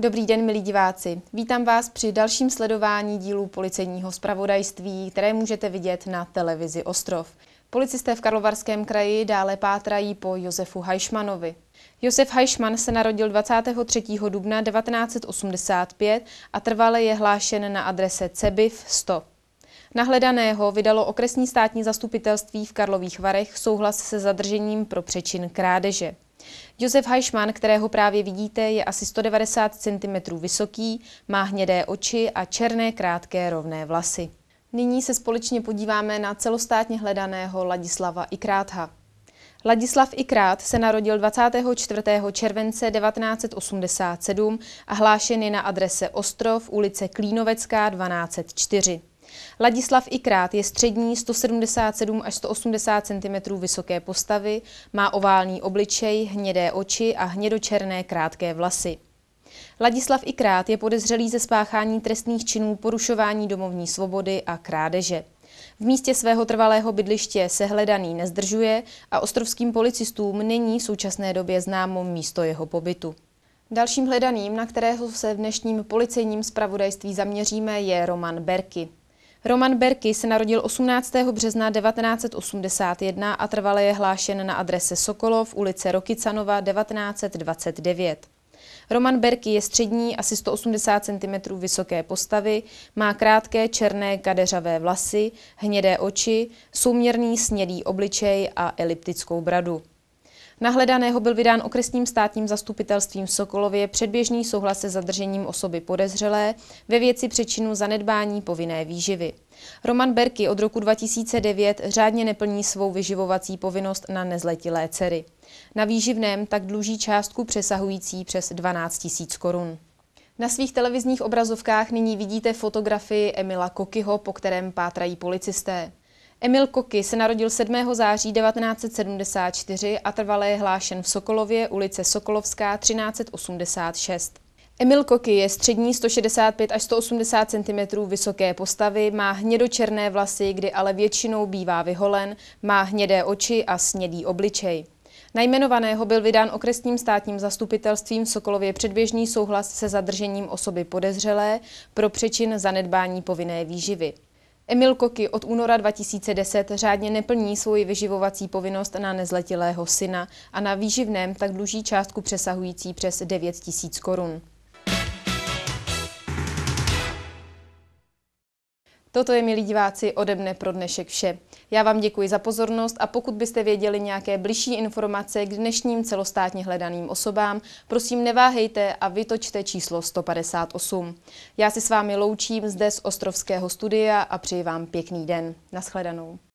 Dobrý den, milí diváci. Vítám vás při dalším sledování dílu policejního zpravodajství, které můžete vidět na televizi Ostrov. Policisté v Karlovarském kraji dále pátrají po Josefu Hajšmanovi. Josef Hajšman se narodil 23. dubna 1985 a trvale je hlášen na adrese Cebiv 100. Nahledaného vydalo okresní státní zastupitelství v Karlových Varech souhlas se zadržením pro přečin krádeže. Josef Hajšman, kterého právě vidíte, je asi 190 cm vysoký, má hnědé oči a černé krátké rovné vlasy. Nyní se společně podíváme na celostátně hledaného Ladislava Ikrátha. Ladislav Ikrát se narodil 24. července 1987 a hlášen je na adrese Ostrov, ulice Klínovecká 1204. Ladislav Ikrát je střední 177 až 180 cm vysoké postavy, má oválný obličej, hnědé oči a hnědočerné krátké vlasy. Ladislav Ikrát je podezřelý ze spáchání trestných činů porušování domovní svobody a krádeže. V místě svého trvalého bydliště se hledaný nezdržuje a ostrovským policistům není v současné době známo místo jeho pobytu. Dalším hledaným, na kterého se v dnešním policejním spravodajství zaměříme, je Roman Berky. Roman Berky se narodil 18. března 1981 a trvale je hlášen na adrese Sokolov, ulice Rokycanova 1929. Roman Berky je střední, asi 180 cm vysoké postavy, má krátké černé kadeřavé vlasy, hnědé oči, souměrný snědý obličej a eliptickou bradu. Nahledaného byl vydán okresním státním zastupitelstvím v Sokolově předběžný souhlas se zadržením osoby podezřelé ve věci přečinu zanedbání povinné výživy. Roman Berky od roku 2009 řádně neplní svou vyživovací povinnost na nezletilé dcery. Na výživném tak dluží částku přesahující přes 12 000 korun. Na svých televizních obrazovkách nyní vidíte fotografii Emila Kokyho, po kterém pátrají policisté. Emil Koky se narodil 7. září 1974 a trvale je hlášen v Sokolově, ulice Sokolovská 1386. Emil Koky je střední 165 až 180 cm vysoké postavy, má hnědočerné vlasy, kdy ale většinou bývá vyholen, má hnědé oči a snědý obličej. Najmenovaného byl vydán okresním státním zastupitelstvím v Sokolově předběžný souhlas se zadržením osoby podezřelé pro přečin zanedbání povinné výživy. Emil Koky od února 2010 řádně neplní svoji vyživovací povinnost na nezletilého syna a na výživném tak dluží částku přesahující přes 9 tisíc korun. Toto je, milí diváci, ode mne pro dnešek vše. Já vám děkuji za pozornost a pokud byste věděli nějaké blížší informace k dnešním celostátně hledaným osobám, prosím neváhejte a vytočte číslo 158. Já si s vámi loučím zde z Ostrovského studia a přeji vám pěkný den. Naschledanou.